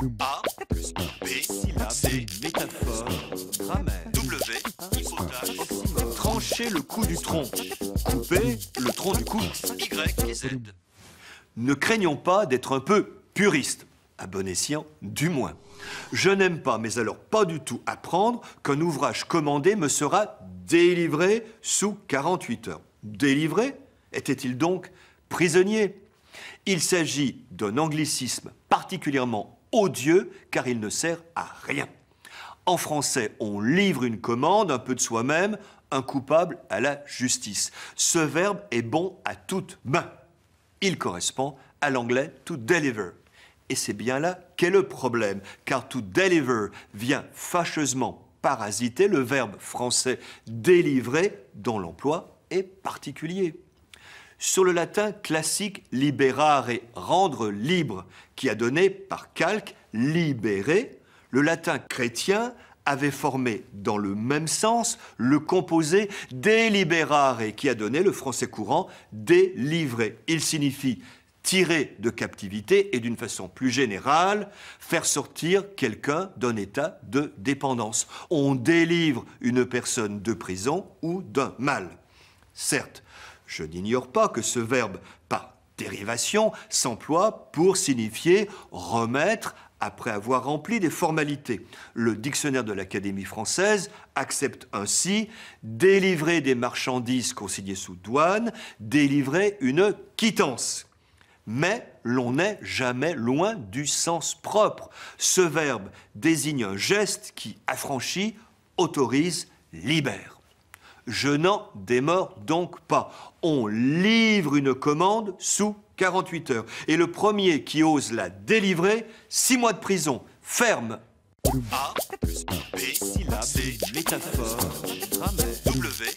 A B, C, métaphore, W, trancher le cou du tronc, couper le tronc du cou, Y Z. Ne craignons pas d'être un peu puriste, à bon escient du moins. Je n'aime pas, mais alors pas du tout, apprendre qu'un ouvrage commandé me sera délivré sous 48 heures. Délivré Était-il donc prisonnier Il s'agit d'un anglicisme particulièrement odieux car il ne sert à rien. En français, on livre une commande, un peu de soi-même, un coupable à la justice. Ce verbe est bon à toute main. Il correspond à l'anglais to deliver. Et c'est bien là qu'est le problème, car to deliver vient fâcheusement parasiter le verbe français délivrer dont l'emploi est particulier sur le latin classique liberare, rendre libre, qui a donné par calque libérer, le latin chrétien avait formé dans le même sens le composé délibérare », qui a donné le français courant délivrer. Il signifie tirer de captivité et d'une façon plus générale, faire sortir quelqu'un d'un état de dépendance. On délivre une personne de prison ou d'un mal. Certes, je n'ignore pas que ce verbe par dérivation s'emploie pour signifier remettre après avoir rempli des formalités. Le dictionnaire de l'Académie française accepte ainsi délivrer des marchandises consignées sous douane, délivrer une quittance. Mais l'on n'est jamais loin du sens propre. Ce verbe désigne un geste qui affranchit, autorise, libère. Je n'en démords donc pas. On livre une commande sous 48 heures. Et le premier qui ose la délivrer, 6 mois de prison, ferme. A, W,